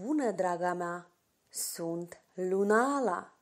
Bună, draga mea! Sunt Lunala!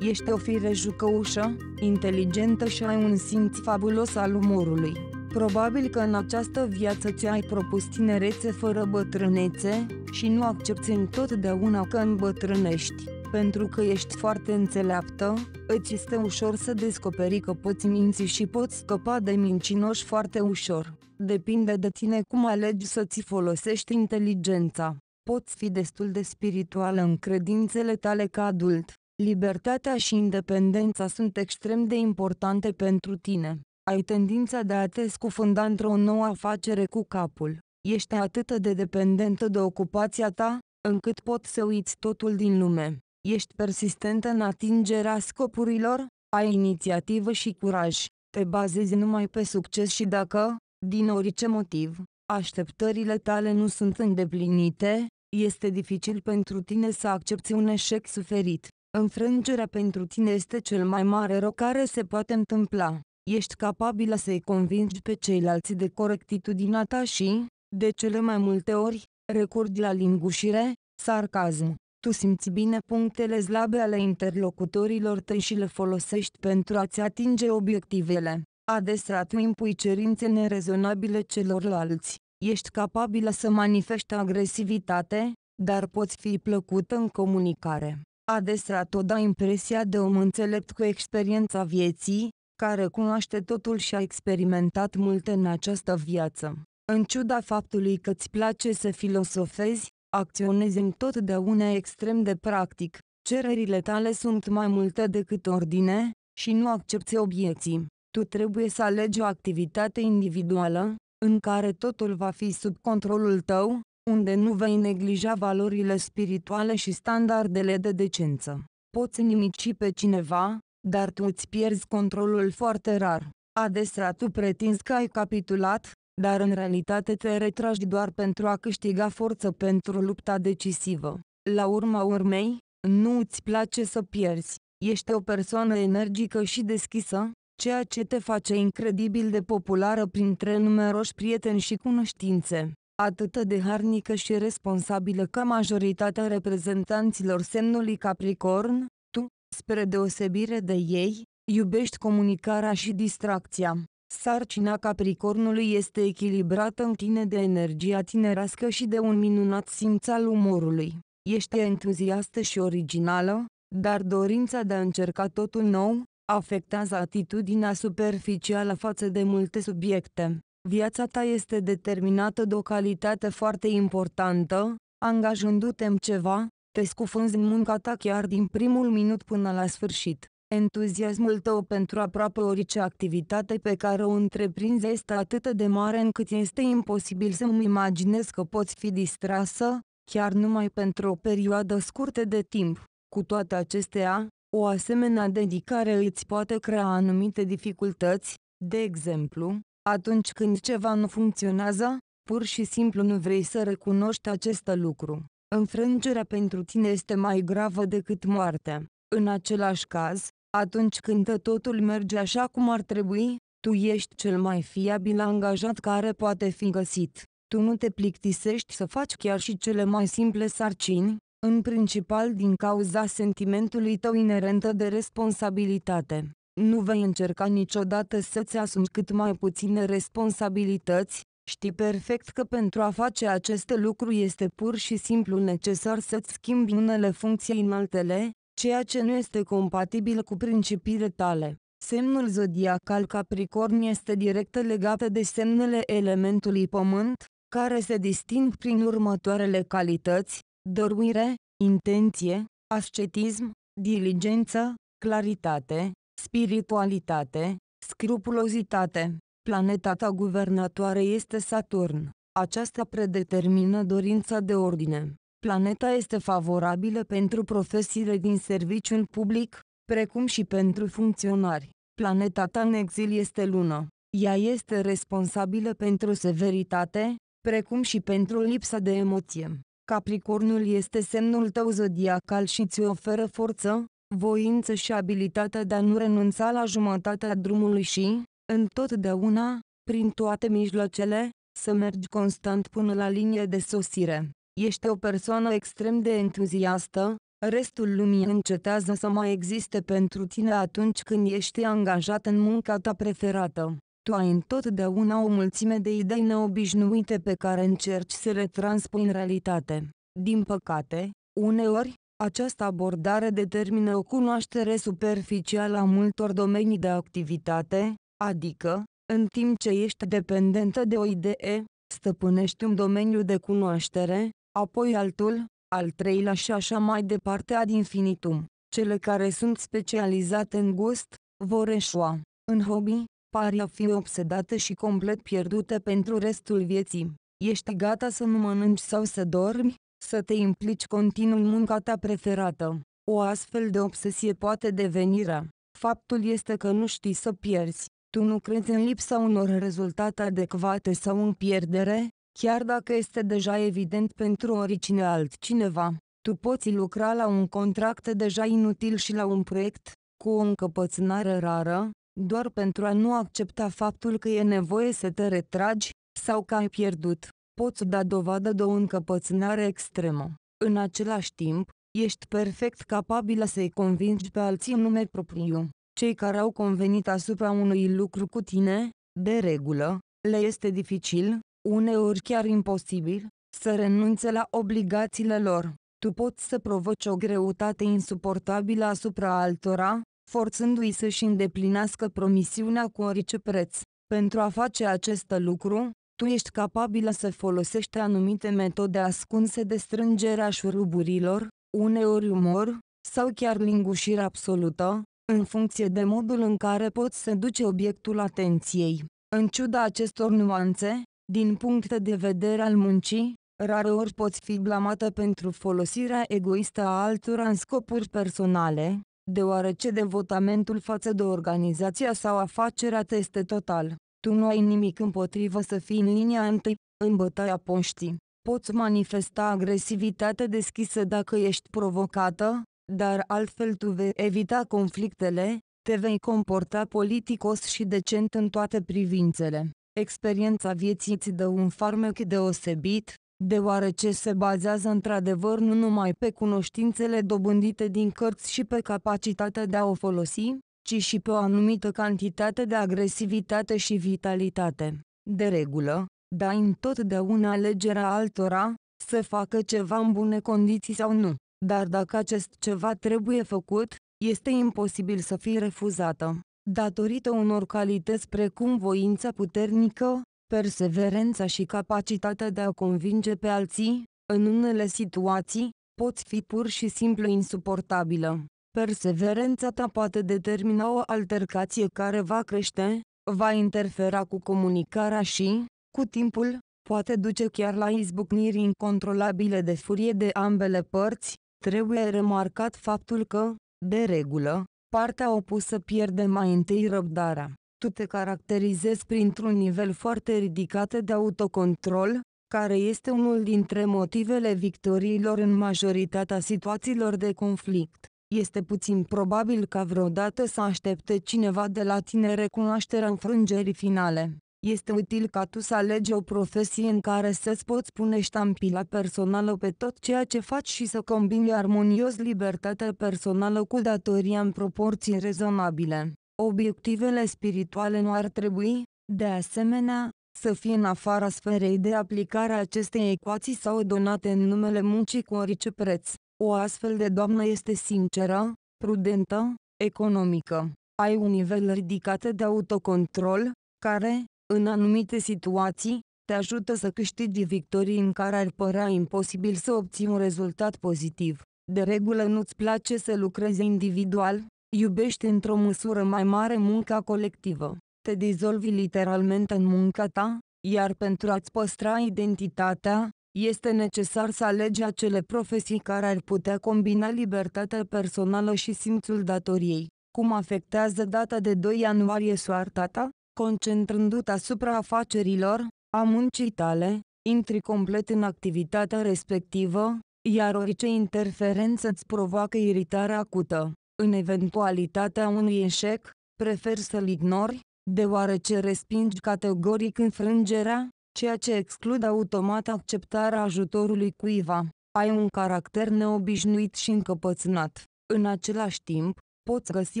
Ești o fire jucăușă, inteligentă și ai un simț fabulos al umorului. Probabil că în această viață ți-ai propus tinerețe fără bătrânețe și nu accepti întotdeauna că îmbătrânești. Pentru că ești foarte înțeleaptă, îți este ușor să descoperi că poți minți și poți scăpa de mincinoși foarte ușor. Depinde de tine cum alegi să-ți folosești inteligența. Poți fi destul de spirituală în credințele tale ca adult. Libertatea și independența sunt extrem de importante pentru tine. Ai tendința de a te scufunda într-o nouă afacere cu capul. Ești atât de dependentă de ocupația ta, încât poți să uiți totul din lume. Ești persistentă în atingerea scopurilor, ai inițiativă și curaj. Te bazezi numai pe succes și dacă, din orice motiv, așteptările tale nu sunt îndeplinite, este dificil pentru tine să accepti un eșec suferit. Înfrângerea pentru tine este cel mai mare rău care se poate întâmpla. Ești capabilă să-i convingi pe ceilalți de corectitudinea ta și, de cele mai multe ori, recurgi la lingușire, sarcasm. Tu simți bine punctele slabe ale interlocutorilor tăi și le folosești pentru a-ți atinge obiectivele. Adesea tu impui cerințe nerezonabile celorlalți, ești capabilă să manifeste agresivitate, dar poți fi plăcută în comunicare. Adesea tot da impresia de om înțelept cu experiența vieții, care cunoaște totul și a experimentat multe în această viață. În ciuda faptului că îți place să filosofezi, acționezi întotdeauna extrem de practic, cererile tale sunt mai multe decât ordine, și nu accepti obiecții tu trebuie să alegi o activitate individuală, în care totul va fi sub controlul tău, unde nu vei neglija valorile spirituale și standardele de decență. Poți nimici pe cineva, dar tu îți pierzi controlul foarte rar. Adesea tu pretinzi că ai capitulat, dar în realitate te retragi doar pentru a câștiga forță pentru lupta decisivă. La urma urmei, nu îți place să pierzi. Ești o persoană energică și deschisă, ceea ce te face incredibil de populară printre numeroși prieteni și cunoștințe atât de harnică și responsabilă ca majoritatea reprezentanților semnului Capricorn, tu, spre deosebire de ei, iubești comunicarea și distracția. Sarcina Capricornului este echilibrată în tine de energia tinerească și de un minunat simț al umorului. Ești entuziastă și originală, dar dorința de a încerca totul nou, afectează atitudinea superficială față de multe subiecte. Viața ta este determinată de o calitate foarte importantă, angajându-te în ceva, te scufânzi în munca ta chiar din primul minut până la sfârșit. Entuziasmul tău pentru aproape orice activitate pe care o întreprinzi este atât de mare încât este imposibil să-mi imaginez că poți fi distrasă, chiar numai pentru o perioadă scurtă de timp. Cu toate acestea, o asemenea dedicare îți poate crea anumite dificultăți, de exemplu, atunci când ceva nu funcționează, pur și simplu nu vrei să recunoști acest lucru. Înfrângerea pentru tine este mai gravă decât moartea. În același caz, atunci când totul merge așa cum ar trebui, tu ești cel mai fiabil angajat care poate fi găsit. Tu nu te plictisești să faci chiar și cele mai simple sarcini, în principal din cauza sentimentului tău inerentă de responsabilitate. Nu vei încerca niciodată să-ți asumi cât mai puține responsabilități, știi perfect că pentru a face aceste lucruri este pur și simplu necesar să-ți schimbi unele funcții în altele, ceea ce nu este compatibil cu principiile tale. Semnul zodiacal Capricorn este direct legat de semnele elementului pământ, care se disting prin următoarele calități, dăruire, intenție, ascetism, diligență, claritate, spiritualitate, scrupulozitate. Planeta ta guvernatoare este Saturn. Aceasta predetermină dorința de ordine. Planeta este favorabilă pentru profesiile din serviciul public, precum și pentru funcționari. Planeta ta în exil este Lună. Ea este responsabilă pentru severitate, precum și pentru lipsa de emoție. Capricornul este semnul tău zodiacal și ți oferă forță, voință și abilitatea de a nu renunța la jumătatea drumului și, întotdeauna, prin toate mijloacele, să mergi constant până la linie de sosire. Ești o persoană extrem de entuziastă, restul lumii încetează să mai existe pentru tine atunci când ești angajat în munca ta preferată. Tu ai întotdeauna o mulțime de idei neobișnuite pe care încerci să le transpui în realitate. Din păcate, uneori, această abordare determină o cunoaștere superficială a multor domenii de activitate, adică, în timp ce ești dependentă de o idee, stăpânești un domeniu de cunoaștere, apoi altul, al treilea și așa mai departe ad infinitum. Cele care sunt specializate în gust, vor eșua. În hobby, pari a fi obsedată și complet pierdută pentru restul vieții. Ești gata să nu mănânci sau să dormi, să te implici continuu în munca ta preferată. O astfel de obsesie poate deveni rea. Faptul este că nu știi să pierzi. Tu nu crezi în lipsa unor rezultate adecvate sau în pierdere, chiar dacă este deja evident pentru oricine altcineva. Tu poți lucra la un contract deja inutil și la un proiect, cu o încăpățânare rară, doar pentru a nu accepta faptul că e nevoie să te retragi, sau că ai pierdut, poți da dovadă de o încăpățânare extremă. În același timp, ești perfect capabilă să-i convingi pe alții în nume propriu. Cei care au convenit asupra unui lucru cu tine, de regulă, le este dificil, uneori chiar imposibil, să renunțe la obligațiile lor. Tu poți să provoci o greutate insuportabilă asupra altora, forțându-i să-și îndeplinească promisiunea cu orice preț. Pentru a face acest lucru, tu ești capabilă să folosești anumite metode ascunse de strângerea șuruburilor, uneori umor, sau chiar lingușire absolută, în funcție de modul în care poți să seduce obiectul atenției. În ciuda acestor nuanțe, din punct de vedere al muncii, rareori poți fi blamată pentru folosirea egoistă a altora în scopuri personale, deoarece devotamentul față de organizația sau afacerea te este total. Tu nu ai nimic împotrivă să fii în linia întâi, în bătaia poștii. Poți manifesta agresivitate deschisă dacă ești provocată, dar altfel tu vei evita conflictele, te vei comporta politicos și decent în toate privințele. Experiența vieții îți dă un farmec deosebit, deoarece se bazează într-adevăr nu numai pe cunoștințele dobândite din cărți și pe capacitatea de a o folosi, ci și pe o anumită cantitate de agresivitate și vitalitate. De regulă, dai întotdeauna alegerea altora, să facă ceva în bune condiții sau nu, dar dacă acest ceva trebuie făcut, este imposibil să fii refuzată. Datorită unor calități precum voința puternică, perseverența și capacitatea de a convinge pe alții, în unele situații, pot fi pur și simplu insuportabilă. Perseverența ta poate determina o altercație care va crește, va interfera cu comunicarea și, cu timpul, poate duce chiar la izbucniri incontrolabile de furie de ambele părți, trebuie remarcat faptul că, de regulă, partea opusă pierde mai întâi răbdarea tu te caracterizezi printr-un nivel foarte ridicat de autocontrol, care este unul dintre motivele victoriilor în majoritatea situațiilor de conflict. Este puțin probabil ca vreodată să aștepte cineva de la tine recunoașterea înfrângerii finale. Este util ca tu să alegi o profesie în care să-ți poți pune ștampila personală pe tot ceea ce faci și să combini armonios libertatea personală cu datoria în proporții rezonabile. Obiectivele spirituale nu ar trebui, de asemenea, să fie în afara sferei de aplicare a acestei ecuații sau donate în numele muncii cu orice preț. O astfel de doamnă este sinceră, prudentă, economică. Ai un nivel ridicat de autocontrol, care, în anumite situații, te ajută să câștigi victorii în care ar părea imposibil să obții un rezultat pozitiv. De regulă nu-ți place să lucrezi individual, Iubește într-o măsură mai mare munca colectivă. Te dizolvi literalmente în munca ta, iar pentru a-ți păstra identitatea, este necesar să alegi acele profesii care ar putea combina libertatea personală și simțul datoriei. Cum afectează data de 2 ianuarie soarta ta? Concentrându-te asupra afacerilor, a muncii tale, intri complet în activitatea respectivă, iar orice interferență îți provoacă iritare acută. În eventualitatea unui eșec, prefer să-l ignori, deoarece respingi categoric înfrângerea, ceea ce exclude automat acceptarea ajutorului cuiva. Ai un caracter neobișnuit și încăpățânat. În același timp, poți găsi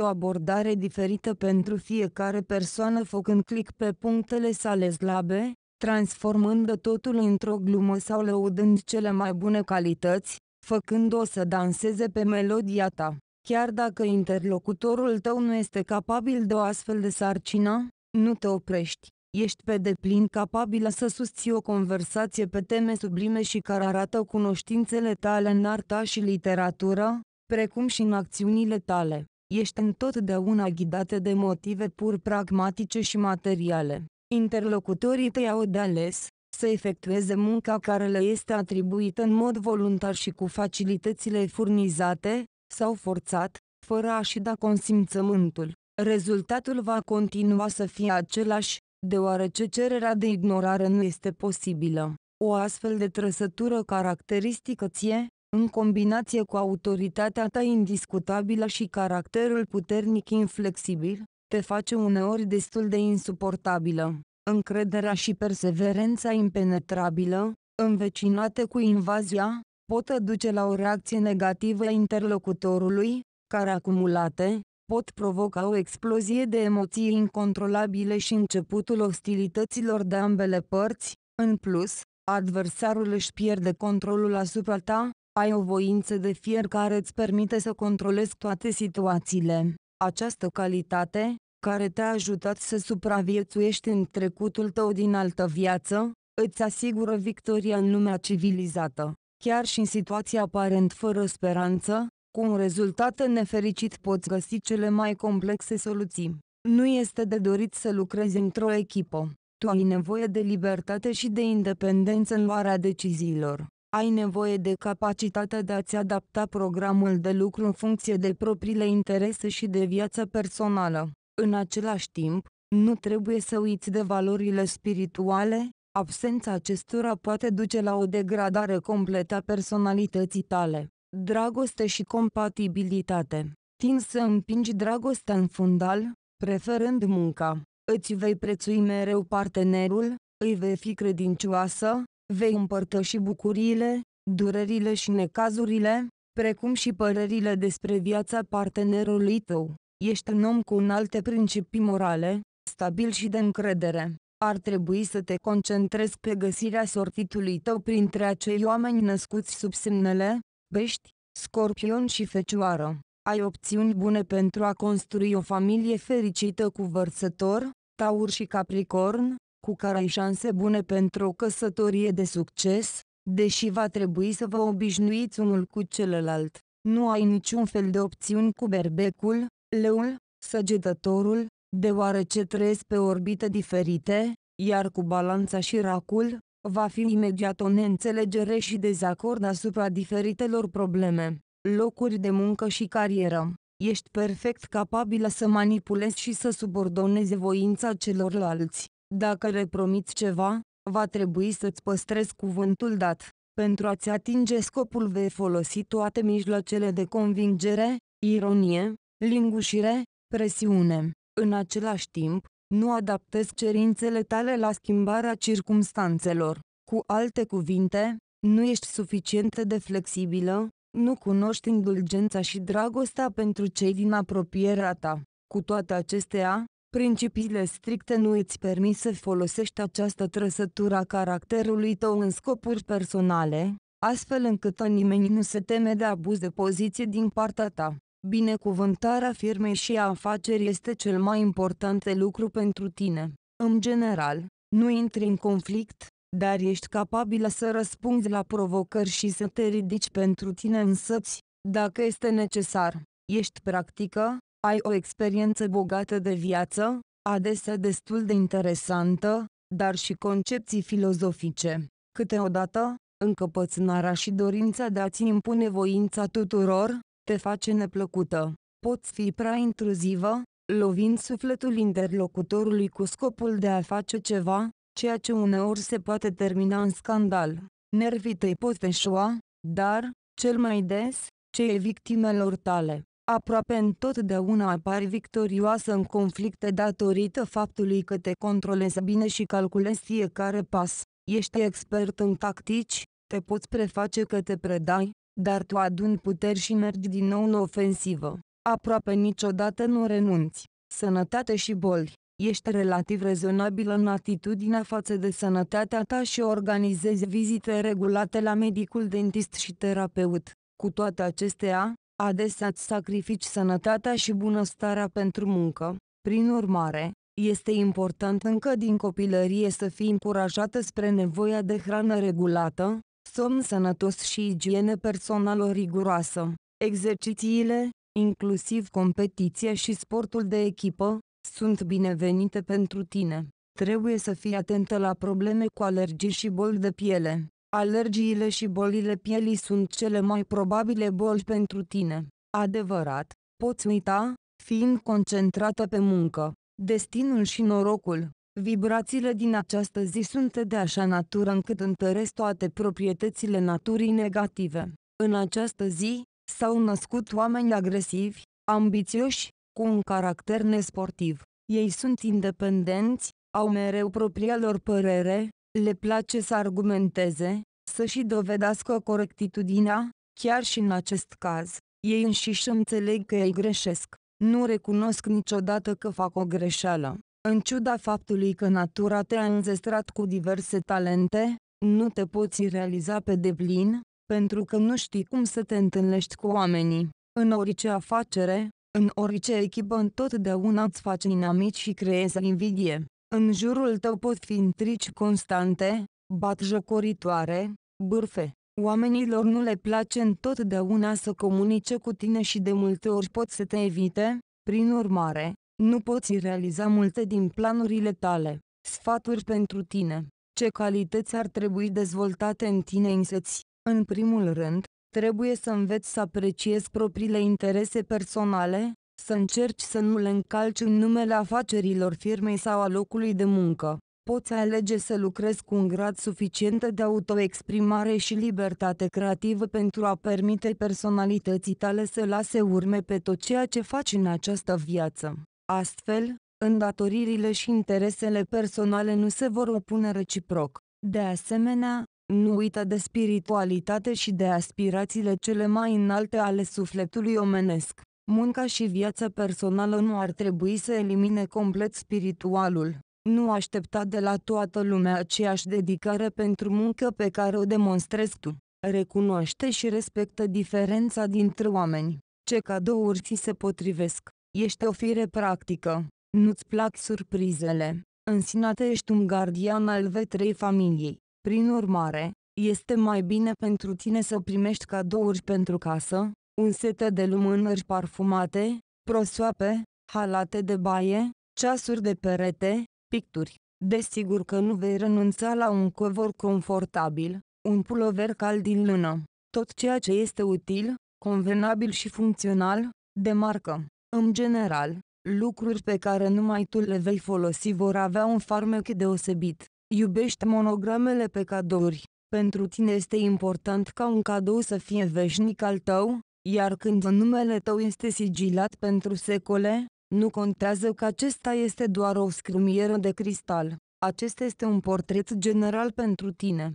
o abordare diferită pentru fiecare persoană făcând click pe punctele sale slabe, transformând totul într-o glumă sau lăudând cele mai bune calități, făcând-o să danseze pe melodia ta. Chiar dacă interlocutorul tău nu este capabil de o astfel de sarcină, nu te oprești. Ești pe deplin capabilă să susții o conversație pe teme sublime și care arată cunoștințele tale în arta și literatură, precum și în acțiunile tale. Ești întotdeauna ghidată de motive pur pragmatice și materiale. Interlocutorii tăi au de ales să efectueze munca care le este atribuită în mod voluntar și cu facilitățile furnizate, sau forțat, fără a-și da consimțământul, rezultatul va continua să fie același, deoarece cererea de ignorare nu este posibilă. O astfel de trăsătură caracteristică ție, în combinație cu autoritatea ta indiscutabilă și caracterul puternic inflexibil, te face uneori destul de insuportabilă. Încrederea și perseverența impenetrabilă, învecinate cu invazia, pot duce la o reacție negativă a interlocutorului, care acumulate, pot provoca o explozie de emoții incontrolabile și începutul ostilităților de ambele părți, în plus, adversarul își pierde controlul asupra ta, ai o voință de fier care îți permite să controlezi toate situațiile. Această calitate, care te-a ajutat să supraviețuiești în trecutul tău din altă viață, îți asigură victoria în lumea civilizată chiar și în situații aparent fără speranță, cu un rezultat nefericit poți găsi cele mai complexe soluții. Nu este de dorit să lucrezi într-o echipă. Tu ai nevoie de libertate și de independență în luarea deciziilor. Ai nevoie de capacitatea de a-ți adapta programul de lucru în funcție de propriile interese și de viața personală. În același timp, nu trebuie să uiți de valorile spirituale, Absența acestora poate duce la o degradare completă a personalității tale. Dragoste și compatibilitate. Tin să împingi dragostea în fundal, preferând munca. Îți vei prețui mereu partenerul, îi vei fi credincioasă, vei împărtăși bucuriile, durerile și necazurile, precum și părerile despre viața partenerului tău. Ești un om cu înalte principii morale, stabil și de încredere ar trebui să te concentrezi pe găsirea sortitului tău printre acei oameni născuți sub semnele, pești, scorpion și fecioară. Ai opțiuni bune pentru a construi o familie fericită cu vărsător, taur și capricorn, cu care ai șanse bune pentru o căsătorie de succes, deși va trebui să vă obișnuiți unul cu celălalt. Nu ai niciun fel de opțiuni cu berbecul, leul, săgetătorul, deoarece trăiesc pe orbite diferite, iar cu balanța și racul, va fi imediat o neînțelegere și dezacord asupra diferitelor probleme, locuri de muncă și carieră. Ești perfect capabilă să manipulezi și să subordonezi voința celorlalți. Dacă le promiți ceva, va trebui să-ți păstrezi cuvântul dat. Pentru a-ți atinge scopul vei folosi toate mijloacele de convingere, ironie, lingușire, presiune, în același timp, nu adaptezi cerințele tale la schimbarea circumstanțelor. Cu alte cuvinte, nu ești suficient de flexibilă, nu cunoști indulgența și dragostea pentru cei din apropierea ta. Cu toate acestea, principiile stricte nu îți permit să folosești această trăsătură a caracterului tău în scopuri personale, astfel încât nimeni nu se teme de abuz de poziție din partea ta. Binecuvântarea firmei și a afacerii este cel mai important lucru pentru tine. În general, nu intri în conflict, dar ești capabilă să răspunzi la provocări și să te ridici pentru tine însăți, dacă este necesar. Ești practică, ai o experiență bogată de viață, adesea destul de interesantă, dar și concepții filozofice. Câteodată, încăpățânarea și dorința de a-ți impune voința tuturor, te face neplăcută. Poți fi prea intruzivă, lovind sufletul interlocutorului cu scopul de a face ceva, ceea ce uneori se poate termina în scandal. Nervii tăi pot eșua, dar, cel mai des, cei victimelor tale. Aproape întotdeauna apari victorioasă în conflicte datorită faptului că te controlezi bine și calculezi fiecare pas. Ești expert în tactici, te poți preface că te predai, dar tu aduni puteri și mergi din nou în ofensivă. Aproape niciodată nu renunți. Sănătate și boli. Ești relativ rezonabilă în atitudinea față de sănătatea ta și organizezi vizite regulate la medicul dentist și terapeut. Cu toate acestea, adesea îți sacrifici sănătatea și bunăstarea pentru muncă. Prin urmare, este important încă din copilărie să fii încurajată spre nevoia de hrană regulată, somn sănătos și igienă personală riguroasă, exercițiile, inclusiv competiția și sportul de echipă, sunt binevenite pentru tine. Trebuie să fii atentă la probleme cu alergii și boli de piele. Alergiile și bolile pielii sunt cele mai probabile boli pentru tine. Adevărat, poți uita, fiind concentrată pe muncă, destinul și norocul. Vibrațiile din această zi sunt de așa natură încât întăresc toate proprietățile naturii negative. În această zi, s-au născut oameni agresivi, ambițioși, cu un caracter nesportiv. Ei sunt independenți, au mereu propria lor părere, le place să argumenteze, să și dovedească corectitudinea, chiar și în acest caz. Ei înșiși înțeleg că ei greșesc. Nu recunosc niciodată că fac o greșeală. În ciuda faptului că natura te-a înzestrat cu diverse talente, nu te poți realiza pe deplin, pentru că nu știi cum să te întâlnești cu oamenii. În orice afacere, în orice echipă întotdeauna îți faci inamici și creezi invidie. În jurul tău pot fi intrici constante, batjocoritoare, bârfe. Oamenilor nu le place întotdeauna să comunice cu tine și de multe ori pot să te evite, prin urmare, nu poți realiza multe din planurile tale. Sfaturi pentru tine. Ce calități ar trebui dezvoltate în tine însăți? În primul rând, trebuie să înveți să apreciezi propriile interese personale, să încerci să nu le încalci în numele afacerilor firmei sau a locului de muncă. Poți alege să lucrezi cu un grad suficient de autoexprimare și libertate creativă pentru a permite personalității tale să lase urme pe tot ceea ce faci în această viață. Astfel, îndatoririle și interesele personale nu se vor opune reciproc. De asemenea, nu uită de spiritualitate și de aspirațiile cele mai înalte ale sufletului omenesc. Munca și viața personală nu ar trebui să elimine complet spiritualul. Nu aștepta de la toată lumea aceeași dedicare pentru muncă pe care o demonstrezi tu. Recunoaște și respectă diferența dintre oameni. Ce cadouri ți se potrivesc? Ești o fire practică. Nu-ți plac surprizele. În sinate ești un gardian al vetrei familiei. Prin urmare, este mai bine pentru tine să primești cadouri pentru casă, un set de lumânări parfumate, prosoape, halate de baie, ceasuri de perete, picturi. Desigur că nu vei renunța la un covor confortabil, un pulover cald din lână, tot ceea ce este util, convenabil și funcțional, de marcă. În general, lucruri pe care numai tu le vei folosi vor avea un farmec deosebit. Iubești monogramele pe cadouri. Pentru tine este important ca un cadou să fie veșnic al tău, iar când numele tău este sigilat pentru secole, nu contează că acesta este doar o scrumieră de cristal. Acesta este un portret general pentru tine